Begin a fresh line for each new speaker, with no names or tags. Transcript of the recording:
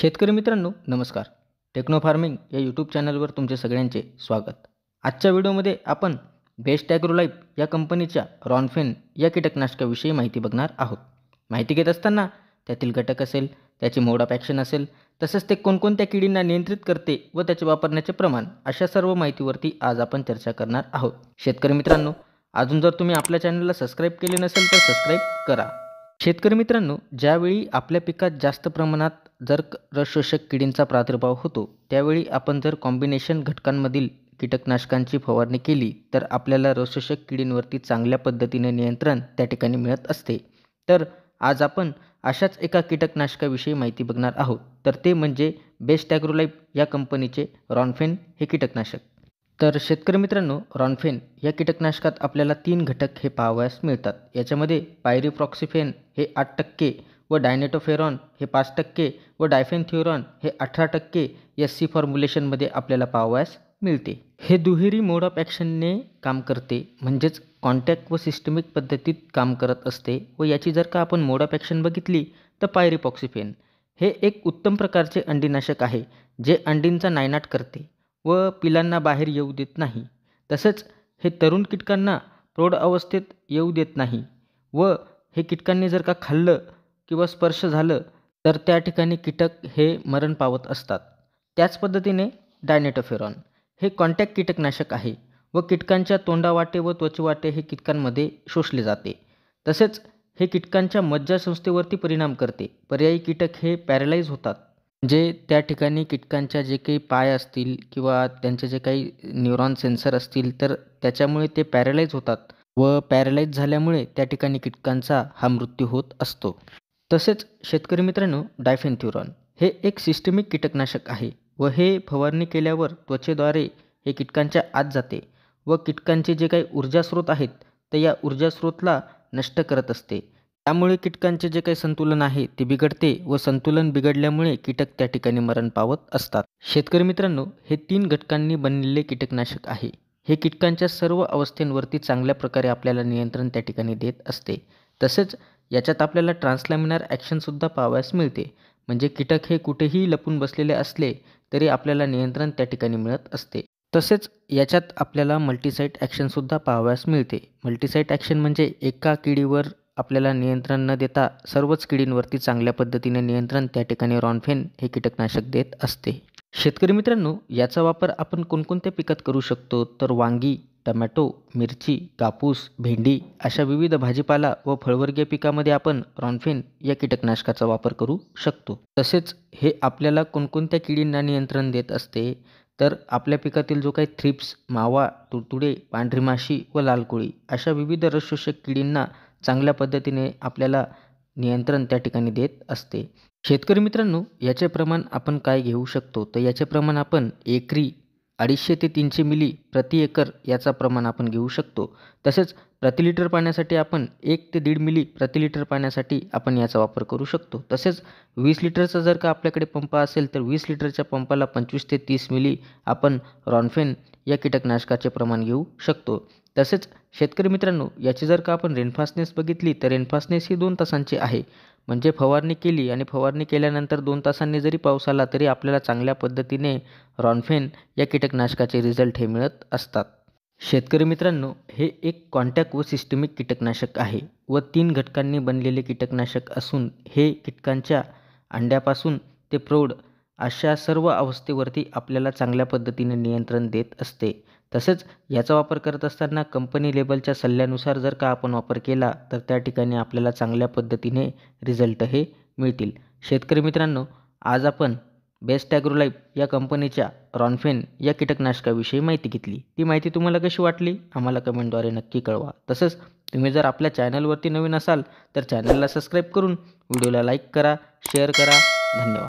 शेतकरी मित्रांनो नमस्कार टेक्नो फार्मिंग या यूट्यूब चॅनलवर तुमचे सगळ्यांचे स्वागत आजच्या व्हिडिओमध्ये आपण बेस्ट लाईफ या कंपनीच्या रॉनफेन या कीटकनाशकाविषयी माहिती बघणार आहोत माहिती घेत असताना त्यातील घटक असेल त्याची मोड ऑफ ॲक्शन असेल तसंच ते कोणकोणत्या किडींना नियंत्रित करते व त्याचे वापरण्याचे प्रमाण अशा सर्व माहितीवरती आज आपण चर्चा करणार आहोत शेतकरी मित्रांनो अजून जर तुम्ही आपल्या चॅनलला सबस्क्राईब केले नसेल तर सबस्क्राईब करा शेतकरी मित्रांनो ज्यावेळी आपल्या पिकात जास्त प्रमाणात जर रसशोषक किडींचा प्रादुर्भाव होतो त्यावेळी आपण जर कॉम्बिनेशन घटकांमधील कीटकनाशकांची फवारणी केली तर आपल्याला रसशोषक किडींवरती चांगल्या पद्धतीने नियंत्रण त्या ठिकाणी मिळत असते तर आज आपण अशाच एका कीटकनाशकाविषयी माहिती बघणार आहोत तर ते म्हणजे बेस्ट ॲग्रोलाईफ या कंपनीचे रॉनफेन हे कीटकनाशक तर शेतकरी मित्रांनो रॉनफेन या कीटकनाशकात आपल्याला तीन घटक हे पाहावयास मिळतात याच्यामध्ये पायरिप्रॉक्सिफेन हे आठ टक्के व डायनेटोफेरॉन हे पाच टक्के व डायफेनथ्युरॉन हे अठरा टक्के एस सी फॉर्म्युलेशनमध्ये आपल्याला पाहावयास मिळते हे दुहेरी मोड ऑफ ॲक्शनने काम करते म्हणजेच कॉन्टॅक्ट व सिस्टमिक पद्धतीत काम करत असते व याची जर का आपण मोड ऑफ ॲक्शन बघितली तर पायरीपॉक्सिफेन हे एक उत्तम प्रकारचे अंडीनाशक आहे जे अंडींचा नायनाट करते व पिलांना बाहेर येऊ देत नाही तसंच हे तरुण कीटकांना प्रौढ अवस्थेत येऊ देत नाही व हे कीटकांनी जर का खाल्लं किंवा स्पर्श झालं तर त्या ठिकाणी कीटक हे मरण पावत असतात त्याच पद्धतीने डायनेटोफेरॉन हे कॉन्टॅक्ट कीटकनाशक आहे व कीटकांच्या तोंडावाटे व त्वचेवाटे हे कीटकांमध्ये शोषले जाते तसेच हे कीटकांच्या मज्जासंस्थेवरती परिणाम करते पर्यायी कीटक हे पॅरालाईज होतात जे त्या ठिकाणी कीटकांच्या जे काही पाय असतील किंवा त्यांचे जे काही न्यूरॉन सेन्सर असतील तर त्याच्यामुळे ते पॅरालाईज होतात व पॅरलाईज झाल्यामुळे त्या ठिकाणी कीटकांचा हा मृत्यू होत असतो तसेच शेतकरी मित्रांनो डायफेनथ्युरॉन हे एक सिस्टमिक कीटकनाशक आहे व हे फवारणी केल्यावर त्वचेद्वारे हे कीटकांच्या आत जाते व कीटकांचे जे काही ऊर्जा स्रोत आहेत ते या ऊर्जा नष्ट करत असते त्यामुळे कीटकांचे जे काही संतुलन आहे ते बिघडते व संतुलन बिघडल्यामुळे कीटक त्या ठिकाणी मरण पावत असतात शेतकरी मित्रांनो हे तीन घटकांनी बनलेले कीटकनाशक आहे हे कीटकांच्या सर्व अवस्थेंवरती चांगल्या प्रकारे आपल्याला नियंत्रण त्या ठिकाणी देत असते तसेच याच्यात आपल्याला ट्रान्सलॅमिनर ॲक्शनसुद्धा पाहावयास मिळते म्हणजे कीटक हे कुठेही लपून बसलेले असले तरी आपल्याला नियंत्रण त्या ठिकाणी मिळत असते तसेच याच्यात आपल्याला मल्टीसाईट ॲक्शनसुद्धा पाहावयास मिळते मल्टीसाईट ॲक्शन म्हणजे एका किडीवर आपल्याला नियंत्रण न देता सर्वच किडींवरती चांगल्या पद्धतीने नियंत्रण त्या ठिकाणी रॉनफेन हे कीटकनाशक देत असते शेतकरी मित्रांनो याचा वापर आपण कोणकोणत्या पिकात करू शकतो तर वांगी टमॅटो मिरची कापूस भेंडी अशा विविध भाजीपाला व फळवर्गीय पिकामध्ये आपण रॉनफेन या कीटकनाशकाचा वापर करू शकतो तसेच हे आपल्याला कोणकोणत्या किडींना नियंत्रण देत असते तर आपल्या पिकातील जो काही थ्रिप्स मावा तुडतुडे पांढरी माशी व लालकोळी अशा विविध रसोषक किडींना चांगल्या पद्धतीने आपल्याला नियंत्रण त्या ठिकाणी देत असते शेतकरी मित्रांनो याचे प्रमाण आपण काय घेऊ शकतो तर याचे प्रमाण आपण एकरी अडीचशे ते तीनशे मिली प्रति एकर याचा प्रमाण आपण घेऊ शकतो तसेच प्रति लिटर पाण्यासाठी आपण एक ते दीड मिली प्रति लिटर पाण्यासाठी आपण याचा वापर करू शकतो तसेच वीस लिटरचा जर का आपल्याकडे पंप असेल तर वीस लिटरच्या पंपाला पंचवीस ते तीस मिली आपण रॉनफेन या कीटकनाशकाचे प्रमाण घेऊ शकतो तसेच शेतकरी मित्रांनो याची जर का आपण रेनफास्टनेस बघितली तर रेनफास्टनेस ही दोन तासांची आहे म्हणजे फवारणी केली आणि फवारणी केल्यानंतर दोन तासांनी जरी पाऊस आला तरी आपल्याला चांगल्या पद्धतीने रॉनफेन या कीटकनाशकाचे रिझल्ट हे मिळत असतात शेतकरी मित्रांनो हे एक कॉन्टॅक्ट व सिस्टमिक कीटकनाशक आहे व तीन घटकांनी बनलेले कीटकनाशक असून हे कीटकांच्या अंड्यापासून ते प्रौढ अशा सर्व अवस्थेवरती आपल्याला चांगल्या पद्धतीने नियंत्रण देत असते तसेच याचा वापर करत असताना कंपनी लेबलच्या सल्ल्यानुसार जर का आपण वापर केला तर त्या ठिकाणी आपल्याला चांगल्या पद्धतीने रिझल्ट हे मिळतील शेतकरी मित्रांनो आज आपण बेस्ट ॲग्रोलाईफ या कंपनीच्या रॉनफेन या कीटकनाशकाविषयी माहिती घेतली ती माहिती तुम्हाला कशी वाटली आम्हाला कमेंटद्वारे नक्की कळवा तसंच तुम्ही जर आपल्या चॅनलवरती नवीन असाल तर चॅनलला सबस्क्राईब करून व्हिडिओला लाईक करा शेअर करा धन्यवाद